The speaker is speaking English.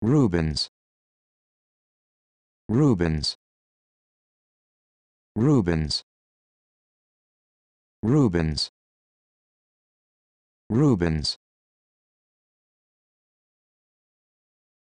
Rubens Rubens Rubens Rubens Rubens